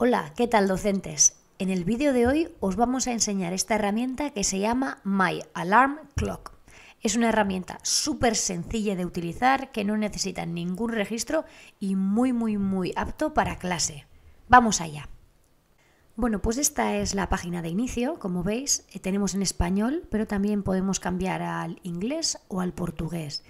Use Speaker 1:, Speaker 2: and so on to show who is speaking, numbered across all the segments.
Speaker 1: Hola, ¿qué tal docentes? En el vídeo de hoy os vamos a enseñar esta herramienta que se llama My Alarm Clock. Es una herramienta súper sencilla de utilizar que no necesita ningún registro y muy muy muy apto para clase. Vamos allá. Bueno, pues esta es la página de inicio, como veis, eh, tenemos en español, pero también podemos cambiar al inglés o al portugués.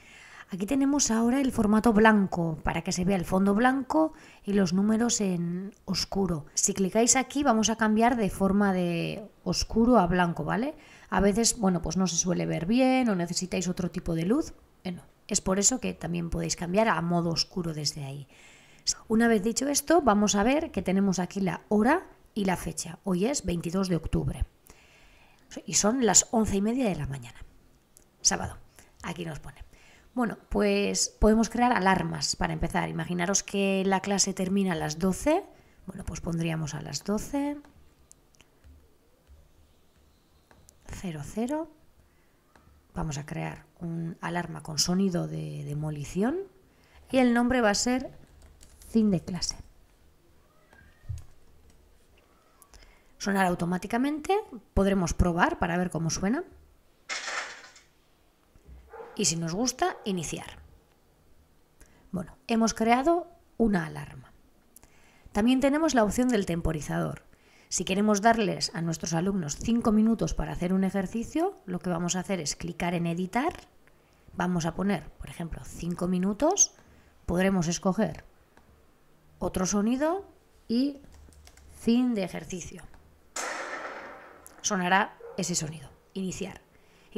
Speaker 1: Aquí tenemos ahora el formato blanco para que se vea el fondo blanco y los números en oscuro. Si clicáis aquí vamos a cambiar de forma de oscuro a blanco, ¿vale? A veces, bueno, pues no se suele ver bien o necesitáis otro tipo de luz. Bueno, eh, es por eso que también podéis cambiar a modo oscuro desde ahí. Una vez dicho esto, vamos a ver que tenemos aquí la hora y la fecha. Hoy es 22 de octubre y son las 11 y media de la mañana. Sábado. Aquí nos pone. Bueno, pues podemos crear alarmas para empezar. Imaginaros que la clase termina a las 12. Bueno, pues pondríamos a las 12. 00. Vamos a crear un alarma con sonido de demolición y el nombre va a ser fin de clase. Sonará automáticamente, podremos probar para ver cómo suena y si nos gusta, iniciar. Bueno, hemos creado una alarma. También tenemos la opción del temporizador. Si queremos darles a nuestros alumnos cinco minutos para hacer un ejercicio, lo que vamos a hacer es clicar en editar. Vamos a poner, por ejemplo, cinco minutos. Podremos escoger otro sonido y fin de ejercicio. Sonará ese sonido, iniciar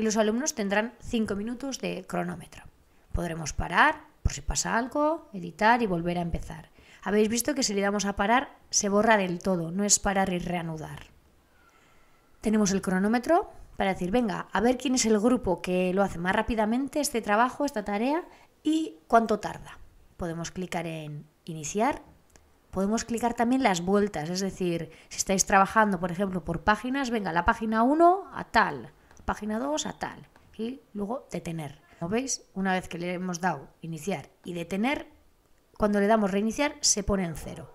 Speaker 1: y los alumnos tendrán 5 minutos de cronómetro. Podremos parar por si pasa algo, editar y volver a empezar. Habéis visto que si le damos a parar se borra del todo, no es parar y reanudar. Tenemos el cronómetro para decir, venga, a ver quién es el grupo que lo hace más rápidamente este trabajo, esta tarea y cuánto tarda. Podemos clicar en iniciar podemos clicar también las vueltas, es decir, si estáis trabajando, por ejemplo, por páginas, venga, la página 1 a tal, página 2 a tal y luego detener. Como veis, una vez que le hemos dado iniciar y detener, cuando le damos reiniciar se pone en cero.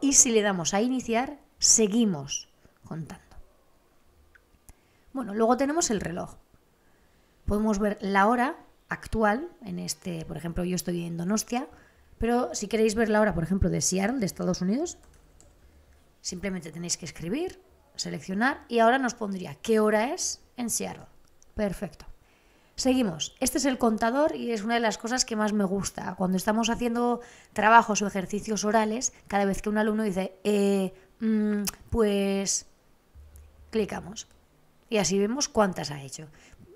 Speaker 1: Y si le damos a iniciar, seguimos contando. Bueno, luego tenemos el reloj. Podemos ver la hora actual, en este, por ejemplo, yo estoy en Donostia, pero si queréis ver la hora, por ejemplo, de Seattle, de Estados Unidos, simplemente tenéis que escribir seleccionar y ahora nos pondría qué hora es en Seattle. Perfecto. Seguimos. Este es el contador y es una de las cosas que más me gusta. Cuando estamos haciendo trabajos o ejercicios orales, cada vez que un alumno dice, eh, mm, pues clicamos. Y así vemos cuántas ha hecho.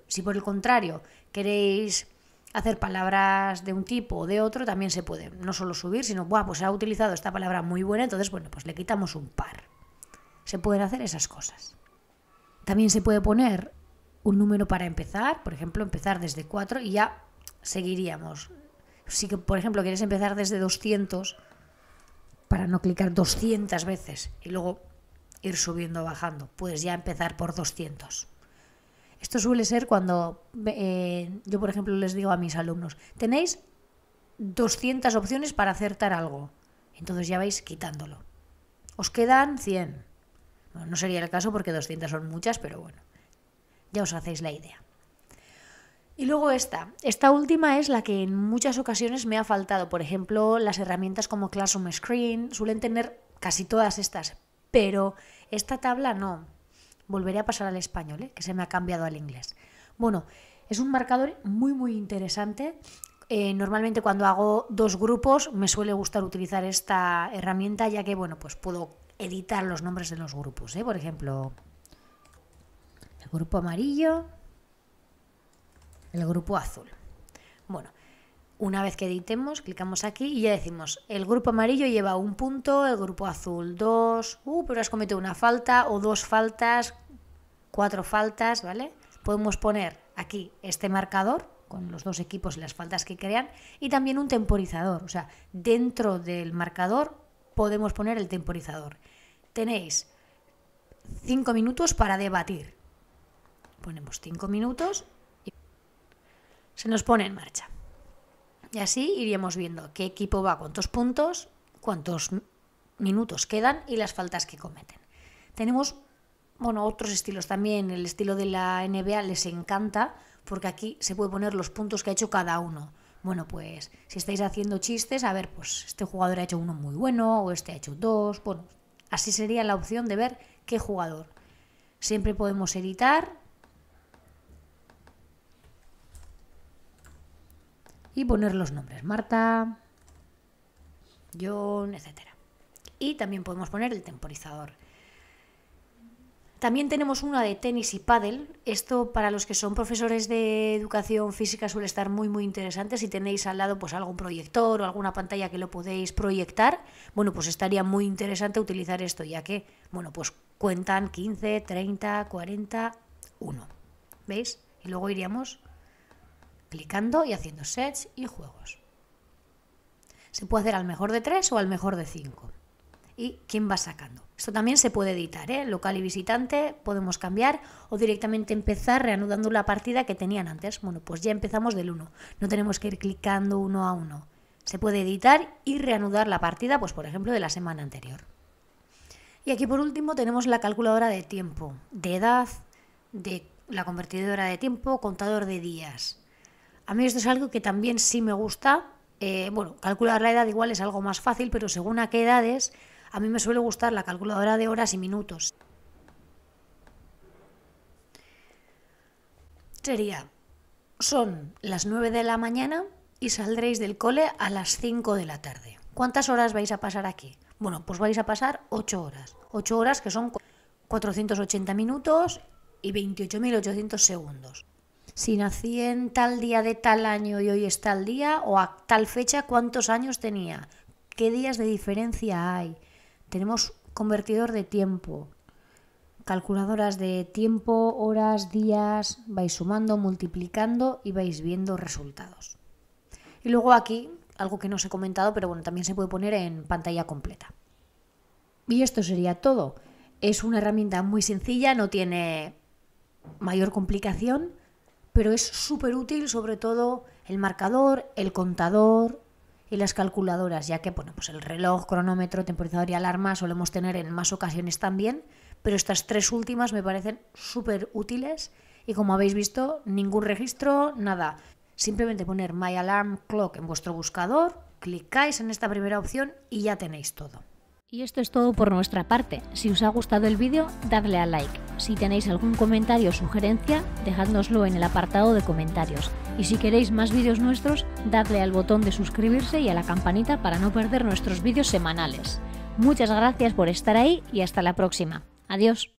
Speaker 1: Si por el contrario queréis hacer palabras de un tipo o de otro, también se puede. No solo subir, sino, Buah, pues ha utilizado esta palabra muy buena, entonces, bueno, pues le quitamos un par se pueden hacer esas cosas. También se puede poner un número para empezar, por ejemplo, empezar desde 4 y ya seguiríamos. Si, por ejemplo, quieres empezar desde 200, para no clicar 200 veces y luego ir subiendo o bajando, puedes ya empezar por 200. Esto suele ser cuando eh, yo, por ejemplo, les digo a mis alumnos, tenéis 200 opciones para acertar algo. Entonces ya vais quitándolo. Os quedan 100 no sería el caso porque 200 son muchas, pero bueno, ya os hacéis la idea. Y luego esta. Esta última es la que en muchas ocasiones me ha faltado. Por ejemplo, las herramientas como Classroom Screen suelen tener casi todas estas, pero esta tabla no. Volveré a pasar al español, ¿eh? que se me ha cambiado al inglés. Bueno, es un marcador muy muy interesante. Eh, normalmente cuando hago dos grupos me suele gustar utilizar esta herramienta ya que bueno pues puedo editar los nombres de los grupos. ¿eh? Por ejemplo, el grupo amarillo, el grupo azul. Bueno, una vez que editemos, clicamos aquí y ya decimos, el grupo amarillo lleva un punto, el grupo azul dos, uh, pero has cometido una falta o dos faltas, cuatro faltas, ¿vale? Podemos poner aquí este marcador con los dos equipos y las faltas que crean y también un temporizador, o sea, dentro del marcador podemos poner el temporizador. Tenéis cinco minutos para debatir. Ponemos cinco minutos y se nos pone en marcha. Y así iríamos viendo qué equipo va, cuántos puntos, cuántos minutos quedan y las faltas que cometen. Tenemos, bueno, otros estilos también. El estilo de la NBA les encanta porque aquí se puede poner los puntos que ha hecho cada uno bueno, pues si estáis haciendo chistes, a ver, pues este jugador ha hecho uno muy bueno o este ha hecho dos, bueno, así sería la opción de ver qué jugador. Siempre podemos editar y poner los nombres, Marta, John, etc. Y también podemos poner el temporizador. También tenemos una de tenis y pádel. Esto para los que son profesores de educación física suele estar muy muy interesante. Si tenéis al lado pues algún proyector o alguna pantalla que lo podéis proyectar, bueno, pues estaría muy interesante utilizar esto, ya que bueno, pues cuentan 15, 30, 40, 1. ¿Veis? Y luego iríamos clicando y haciendo sets y juegos. Se puede hacer al mejor de 3 o al mejor de 5 y quién va sacando. Esto también se puede editar, ¿eh? local y visitante, podemos cambiar o directamente empezar reanudando la partida que tenían antes. Bueno, pues ya empezamos del 1, no tenemos que ir clicando uno a uno. Se puede editar y reanudar la partida, pues por ejemplo, de la semana anterior. Y aquí por último tenemos la calculadora de tiempo, de edad, de la convertidora de tiempo, contador de días. A mí esto es algo que también sí me gusta. Eh, bueno, calcular la edad igual es algo más fácil, pero según a qué edades a mí me suele gustar la calculadora de horas y minutos. Sería, son las 9 de la mañana y saldréis del cole a las 5 de la tarde. ¿Cuántas horas vais a pasar aquí? Bueno, pues vais a pasar 8 horas. 8 horas que son 480 minutos y 28.800 segundos. Si nací en tal día de tal año y hoy es tal día o a tal fecha, ¿cuántos años tenía? ¿Qué días de diferencia hay? Tenemos convertidor de tiempo, calculadoras de tiempo, horas, días, vais sumando, multiplicando y vais viendo resultados. Y luego aquí, algo que no os he comentado, pero bueno, también se puede poner en pantalla completa. Y esto sería todo. Es una herramienta muy sencilla, no tiene mayor complicación, pero es súper útil, sobre todo el marcador, el contador, y las calculadoras, ya que bueno, pues el reloj, cronómetro, temporizador y alarma solemos tener en más ocasiones también, pero estas tres últimas me parecen súper útiles y como habéis visto, ningún registro, nada. Simplemente poner My Alarm Clock en vuestro buscador, clicáis en esta primera opción y ya tenéis todo. Y esto es todo por nuestra parte. Si os ha gustado el vídeo, dadle a like. Si tenéis algún comentario o sugerencia, dejádnoslo en el apartado de comentarios. Y si queréis más vídeos nuestros, dadle al botón de suscribirse y a la campanita para no perder nuestros vídeos semanales. Muchas gracias por estar ahí y hasta la próxima. Adiós.